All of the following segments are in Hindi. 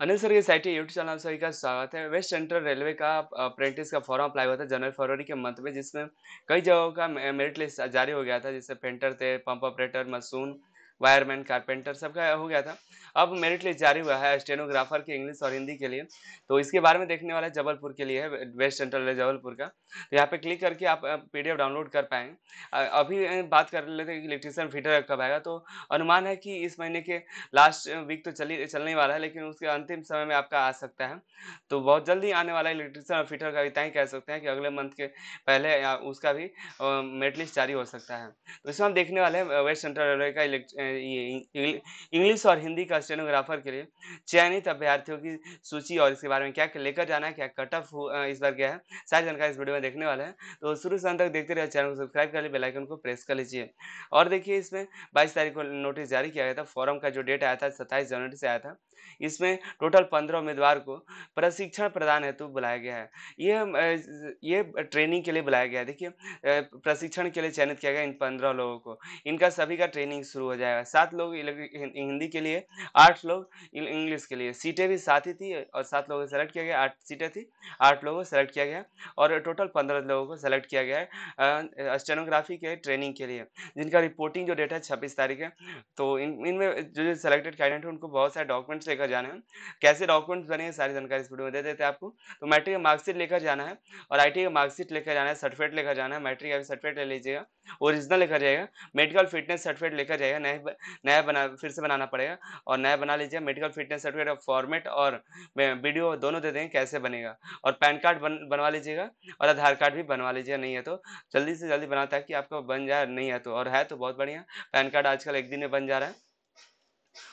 अनिल सर ये साइटी यूट्यूब चैनल सर सभी का स्वागत है वेस्ट सेंट्रल रेलवे का अप्रेंटिस का फॉर्म अप्लाई हुआ था जनवरी फरवरी के मंथ में जिसमें कई जगहों का मेरिट लिस्ट जारी हो गया था जिससे पेंटर थे pump operator mason wireman carpenter सबका हो गया था अब मेरिट लिस्ट जारी हुआ है स्टेनोग्राफर के इंग्लिश और हिंदी के लिए तो इसके बारे में देखने वाला है जबलपुर के लिए है वेस्ट सेंट्रल है जबलपुर का तो यहाँ पे क्लिक करके आप पी डाउनलोड कर पाएंगे अभी बात कर लेते हैं इलेक्ट्रिशियन फिटर कब आएगा तो अनुमान है कि इस महीने के लास्ट वीक तो चली चलने वाला है लेकिन उसके अंतिम समय में आपका आ सकता है तो बहुत जल्दी आने वाला इलेक्ट्रिशियन और फिटर का इतना ही कह सकते हैं कि अगले मंथ के पहले उसका भी मेरिट लिस्ट जारी हो सकता है तो इसमें हम देखने वाले हैं वेस्ट सेंट्रल रेलवे का इंग्लिश और हिंदी का स्टेनोग्राफर के लिए चयनित अभ्यर्थियों की सूची और इसके बारे में क्या लेकर जाना है क्या कट ऑफ इस बार क्या है सारी जानकारी इस वीडियो में देखने वाले हैं तो शुरू से अंत तक देखते रहे चैनल को सब्सक्राइब कर लिए बेलाइकन को प्रेस कर लीजिए और देखिए इसमें बाईस तारीख को नोटिस जारी किया गया था फॉरम का जो डेट आया था सत्ताईस जनवरी से आया था इसमें टोटल पंद्रह उम्मीदवार को प्रशिक्षण प्रदान हेतु बुलाया गया है ये ये ट्रेनिंग के लिए बुलाया गया है देखिए प्रशिक्षण के लिए चयनित किया गया इन पंद्रह लोगों को इनका सभी का ट्रेनिंग शुरू हो जाएगा सात लोग हिंदी के लिए आठ लोग इंग्लिश के लिए सीटें भी सात ही थी और सात लोगों को सेलेक्ट किया गया आठ सीटें थी आठ लोगों को सेलेक्ट किया गया और टोटल पंद्रह लोगों को सेलेक्ट किया गया है स्टेनोग्राफी के ट्रेनिंग के लिए जिनका रिपोर्टिंग जो डेट है छब्बीस तारीख है तो इन इनमें जो जो सेलेक्टेड कैंडिडेट हैं उनको बहुत सारे डॉक्यूमेंट्स लेकर जाना है कैसे डॉक्यूमेंट्स बने सारी जानकारी इस वीडियो में दे देते हैं आपको तो मैट्रिक का मार्कशीट लेकर जाना है और आई का मार्कशीट लेकर जाना है सर्टिफिकेट लेकर जाना है मैट्रिक का सर्टिफिकेट ले लीजिएगा ओरिजिनल लेकर जाएगा मेडिकल फिटनेस सर्टिफिकेट लेकर जाएगा नया नया बना फिर से बनाना पड़ेगा और और नया बना लीजिए मेडिकल फिटनेस सर्टिफिकेट का फॉर्मेट और वीडियो दोनों दे देंगे कैसे बनेगा और पैन कार्ड बन बनवा लीजिएगा और आधार कार्ड भी बनवा लीजिएगा नहीं है तो जल्दी से जल्दी बनाता है कि आपका बन जाए नहीं है तो और है तो बहुत बढ़िया पैन कार्ड आजकल एक दिन में बन जा रहा है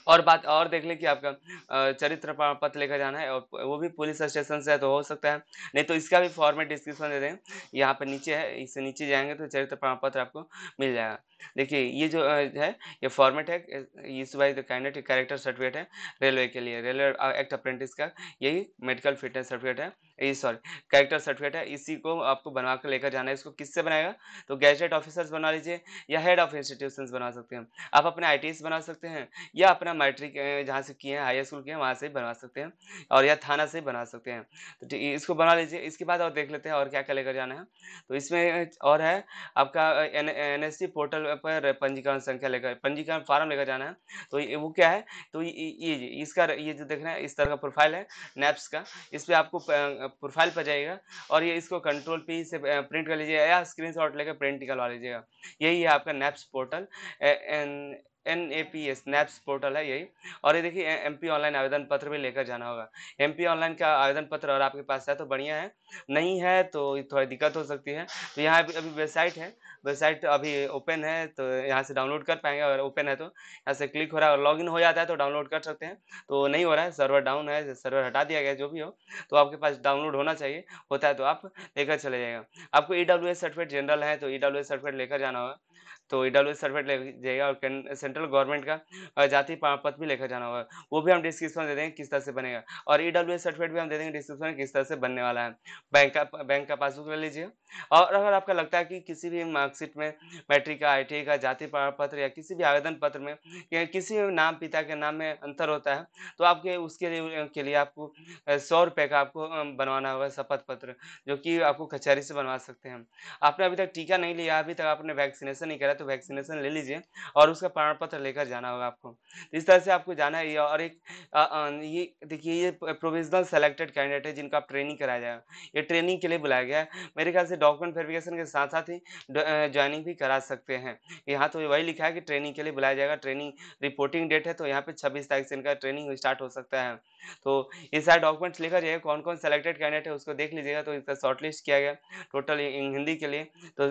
और बात और देख ले कि आपका चरित्र पत्र लेकर जाना है और वो भी पुलिस स्टेशन से है तो हो सकता है नहीं तो इसका भी फॉर्मेट डिस्क्रिप्शन दे दें यहाँ पर नीचे है इससे नीचे जाएंगे तो चरित्र प्रमाण पत्र आपको मिल जाएगा देखिए ये जो है ये फॉर्मेट है इस वाइज कैंडिडेट कैरेक्टर सर्टिफिकेट है रेलवे के लिए रेलवे एक्ट अप्रेंटिस का यही मेडिकल फिटनेस सर्टिफिकेट है ये सॉरी कैरेक्टर सर्टिफिकेट है इसी को आपको बनवा कर लेकर जाना है इसको किससे बनाएगा तो गैजेट ऑफिसर्स बना लीजिए या हेड ऑफ इंस्टीट्यूशन बना सकते हैं आप अपने आई बना सकते हैं या अपना मैट्रिक जहाँ से किए हैं हाई स्कूल किए हैं वहाँ से बनवा सकते हैं और या थाना से बना सकते हैं तो इसको बना लीजिए इसके बाद और देख लेते हैं और क्या क्या लेकर जाना है तो इसमें और है आपका एन एस पोर्टल पर पंजीकरण संख्या लेकर पंजीकरण फार्म लेकर जाना है तो वो क्या है तो ये इसका ये जो देख रहे हैं इस तरह का प्रोफाइल है नेप्स का इस पर आपको प्रोफाइल पर जाइएगा और ये इसको कंट्रोल पी से प्रिंट कर लीजिएगा या स्क्रीन लेकर प्रिंट निकलवा लीजिएगा यही है आपका NAPS portal N A P S NAPS portal है यही और ये देखिए एम पी ऑनलाइन आवेदन पत्र भी लेकर जाना होगा एम पी ऑनलाइन का आवेदन पत्र अगर आपके पास है तो बढ़िया है नहीं है तो थोड़ी दिक्कत हो सकती है तो यहाँ अभी अभी वेबसाइट है वेबसाइट तो अभी ओपन है तो यहाँ से डाउनलोड कर पाएंगे अगर ओपन है तो यहाँ से क्लिक हो रहा है और लॉगिन हो जाता है तो डाउनलोड कर सकते हैं तो नहीं हो रहा है सर्वर डाउन है सर्वर हटा दिया गया जो भी हो तो आपके पास डाउनलोड होना चाहिए होता है तो आप लेकर चले जाएगा आपको E W S certificate general है तो ई डब्ल्यू एस सर्टिफिकेट लेकर जाना होगा तो ई डब्ल्यू सर्टिफिकेट ले जाएगा और सेंट्रल गवर्नमेंट का जाति पत्र भी लेकर जाना होगा वो भी हम डिस्क्रिप्शन दे देंगे किस तरह से बनेगा और ई डब्ल्यू सर्टिफिकेट भी हम दे देंगे डिस्क्रिप्शन किस तरह से बनने वाला है बैंक का बैंक का पासबुक ले लीजिए और अगर आपका लगता है कि किसी भी मार्कशीट में मैट्रिक का आई का जाति पत्र या किसी भी आवेदन पत्र में किसी नाम पिता के नाम में अंतर होता है तो आपके उसके के लिए आपको सौ रुपये का आपको बनवाना होगा शपथ पत्र जो कि आपको कचहरी से बनवा सकते हैं आपने अभी तक टीका नहीं लिया अभी तक आपने वैक्सीनेशन नहीं करा है तो वैक्सीनेशन ले लीजिए और उसका प्रमाण पत्र लेकर जाना होगा आपको इस तरह से आपको जाना है और एक ये देखिए ये प्रोविजनल सेलेक्टेड कैंडिडेट है जिनका ट्रेनिंग कराया जाएगा ये ट्रेनिंग के लिए बुलाया गया है मेरे ख्याल से डॉक्यूमेंट वेरिफिकेशन के साथ साथ ही ज्वाइनिंग भी करा सकते हैं यहाँ तो वही लिखा है कि ट्रेनिंग के लिए बुलाया जाएगा ट्रेनिंग रिपोर्टिंग डेट है तो यहाँ पे छब्बीस तारीख से इनका ट्रेनिंग स्टार्ट हो सकता है तो ये सारे डॉक्यूमेंट्स लेकर जाइए कौन कौन सेलेक्टेड कैंडिडेट है उसको देख लीजिएगा तो इसका शॉर्टलिस्ट किया गया टोटल हिंदी के लिए तो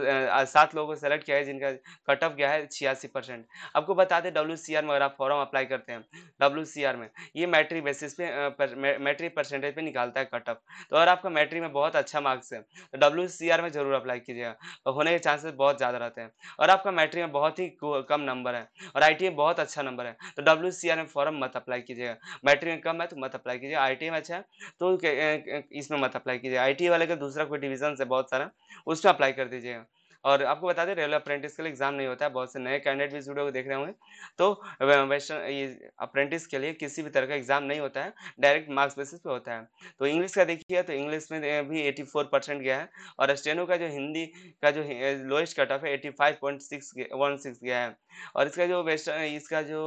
सात लोगों को सेलेक्ट किया है जिनका कट ऑफ गया है छियासी परसेंट आपको बता दें डब्ल्यू सी आर में अगर आप फॉर्म अप्लाई करते हैं डब्ल्यू सी आर में ये मैट्रिक बेसिस पे मैट्रिक परसेंटेज पे निकालता है कट ऑफ तो अगर आपका मैट्रिक में बहुत अच्छा मार्क्स है तो डब्ल्यू सी आर में जरूर अप्लाई कीजिएगा तो होने के चांसेस बहुत ज़्यादा रहते हैं और आपका मैट्रिक में बहुत ही कम नंबर है और आई टी में बहुत अच्छा नंबर है तो डब्ल्यू सी आर में फॉर्म मत अप्लाई कीजिएगा मैट्रिक में कम है तो मत अप्लाई कीजिएगा आई टी में अच्छा है तो इसमें मत अप्लाई कीजिएगा आई टी वाले का दूसरा कोई डिविजन है बहुत सारा उसमें अप्लाई कर दीजिएगा और आपको बता दें रेगुलर अप्रेंटिस के लिए एग्जाम नहीं होता है बहुत से नए कैंडिडेट भी इस वीडियो को देख रहे होंगे तो वेस्टर्न ये अप्रेंटिस के लिए किसी भी तरह का एग्जाम नहीं होता है डायरेक्ट मार्क्स बेसिस पे होता है तो इंग्लिश का देखिए तो इंग्लिश में भी एटी फोर परसेंट गया है और स्टेनो का जो हिंदी का जो लोएस्ट कट ऑफ है एटी फाइव पॉइंट सिक्स गया है और इसका जो वेस्टर्न इसका जो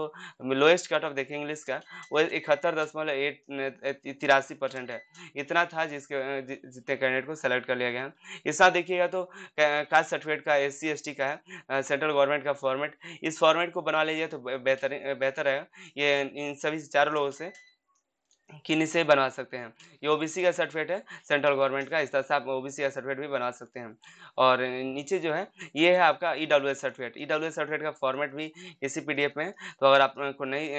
लोएस्ट कट ऑफ देखें इंग्लिश का वो इकहत्तर दशमलव एट तिरासी परसेंट है इतना था जिसके जितने कैंडिडेट को सेलेक्ट कर लिया गया इस देखिएगा तो कास्ट सर्टिफिकेट का एस सी का है सेंट्रल गवर्नमेंट का फॉर्मेट इस फॉर्मेट को बना लीजिए तो बेहतर बेहतर है ये इन सभी चारों लोगों से किन्हीं से बनवा सकते हैं ये ओबीसी का सर्टिफिकेट है सेंट्रल गवर्नमेंट का इस तरह से आप ओबीसी का सर्टिफिकेट भी बनवा सकते हैं और नीचे जो है ये है आपका E W S certificate E W S certificate का फॉर्मेट भी इसी पीडीएफ में तो अगर आपको नहीं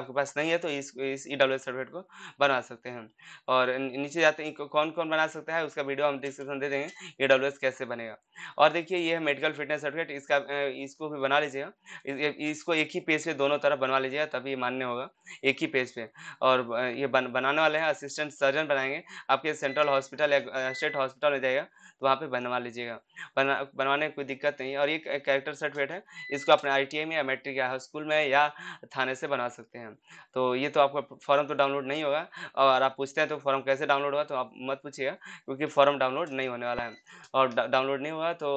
आपके पास नहीं है तो इस इस ई डब्ल्यू एस सर्टिफिकेट को बनवा सकते हैं और नीचे जाते हैं कौन कौन बना सकता है उसका वीडियो हम डिस्क्रिप्शन दे देंगे ई डब्ल्यू एस कैसे बनेगा और देखिए ये है मेडिकल फिटनेस सर्टिफिकेट इसका इसको भी बना लीजिएगा इसको एक ही पेज पर दोनों तरफ बनवा लीजिएगा तभी मान्य होगा एक ही पेज पर और ये बन, बनाने वाले हैं असिस्टेंट सर्जन बनाएंगे आपके सेंट्रल हॉस्पिटल या स्टेट हॉस्पिटल में जाएगा तो वहाँ पे बनवा लीजिएगा बना बनवाने कोई दिक्कत नहीं और ये कैरेक्टर सर्टिफिकेट है इसको अपने आई में या मेट्रिक या स्कूल में या थाने से बनवा सकते हैं तो ये तो आपका फॉर्म तो डाउनलोड नहीं होगा और आप पूछते हैं तो फॉर्म कैसे डाउनलोड होगा तो आप मत पूछिएगा क्योंकि फॉर्म डाउनलोड नहीं होने वाला है और डाउनलोड नहीं हुआ तो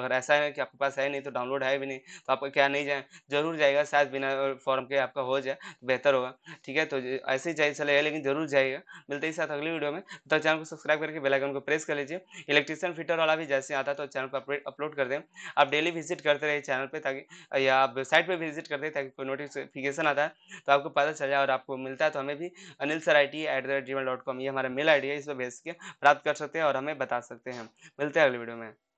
अगर ऐसा है कि आपके पास है नहीं तो डाउनलोड है भी नहीं तो आपको क्या नहीं जाए जरूर जाएगा शायद बिना फॉर्म के आपका हो जाए तो बेहतर होगा ठीक है तो ऐसे ही चाहिए गए लेकिन जरूर जाएगा मिलते ही साथ अगले वीडियो में तो चैनल को सब्सक्राइब करके बेलाइकन को प्रेस कर लीजिए इलेक्ट्रिशियन फिटर वाला भी जैसे आता है तो चैनल पर अपलोड कर दें आप डेली विजिट करते रहिए चैनल पर ताकि या आप वेबसाइट पर विजिट करते ताकि कोई नोटिफिकेशन आता है तो आपको पता चल जाए और आपको मिलता है तो हमें भी Anil sir I T at the rate G dot com ये हमारा मेल आई डी है इस पर भेज के प्राप्त कर सकते हैं और हमें बता सकते हैं मिलते हैं अगले वीडियो में